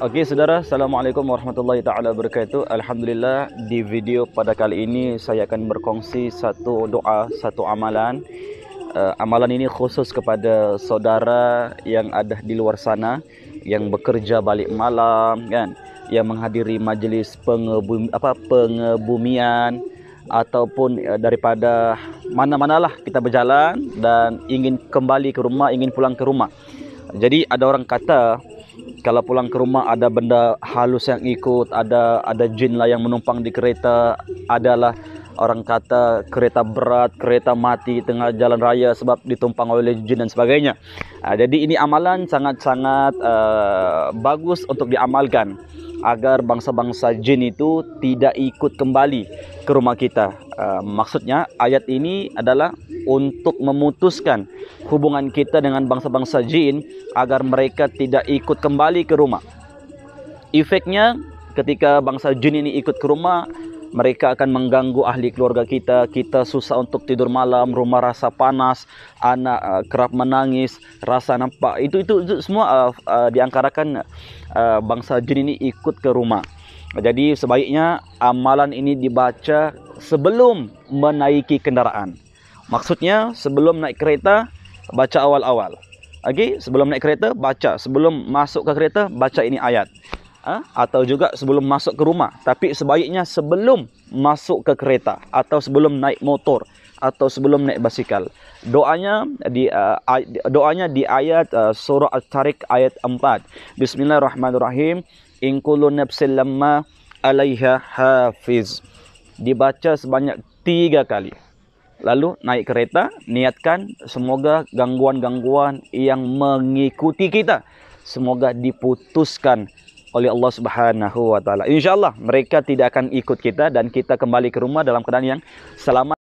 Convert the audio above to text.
Okey saudara, Assalamualaikum warahmatullahi taala wabarakatuh. Alhamdulillah di video pada kali ini saya akan berkongsi satu doa, satu amalan. Uh, amalan ini khusus kepada saudara yang ada di luar sana yang bekerja balik malam kan, yang menghadiri majlis pengebumi, apa pengebumian ataupun uh, daripada mana mana lah kita berjalan dan ingin kembali ke rumah, ingin pulang ke rumah. Jadi ada orang kata kalau pulang ke rumah ada benda halus yang ikut ada ada jin lah yang menumpang di kereta adalah orang kata kereta berat kereta mati tengah jalan raya sebab ditumpang oleh jin dan sebagainya uh, jadi ini amalan sangat-sangat uh, bagus untuk diamalkan agar bangsa-bangsa jin itu tidak ikut kembali ke rumah kita. Eh, maksudnya ayat ini adalah untuk memutuskan hubungan kita dengan bangsa-bangsa jin agar mereka tidak ikut kembali ke rumah. Efeknya ketika bangsa jin ini ikut ke rumah, mereka akan mengganggu ahli keluarga kita kita susah untuk tidur malam rumah rasa panas anak uh, kerap menangis rasa nampak itu itu, itu semua uh, uh, diangkarakan uh, bangsa jin ini ikut ke rumah jadi sebaiknya amalan ini dibaca sebelum menaiki kendaraan maksudnya sebelum naik kereta baca awal-awal Okey, sebelum naik kereta baca, sebelum masuk ke kereta baca ini ayat. Ha? atau juga sebelum masuk ke rumah tapi sebaiknya sebelum masuk ke kereta atau sebelum naik motor atau sebelum naik basikal doanya di uh, doanya di ayat uh, surah at-tariq ayat 4 bismillahirrahmanirrahim in kullu nafsin lamma 'alaiha hafiz dibaca sebanyak tiga kali lalu naik kereta niatkan semoga gangguan-gangguan yang mengikuti kita semoga diputuskan oleh Allah Subhanahu wa taala. Insyaallah mereka tidak akan ikut kita dan kita kembali ke rumah dalam keadaan yang selamat.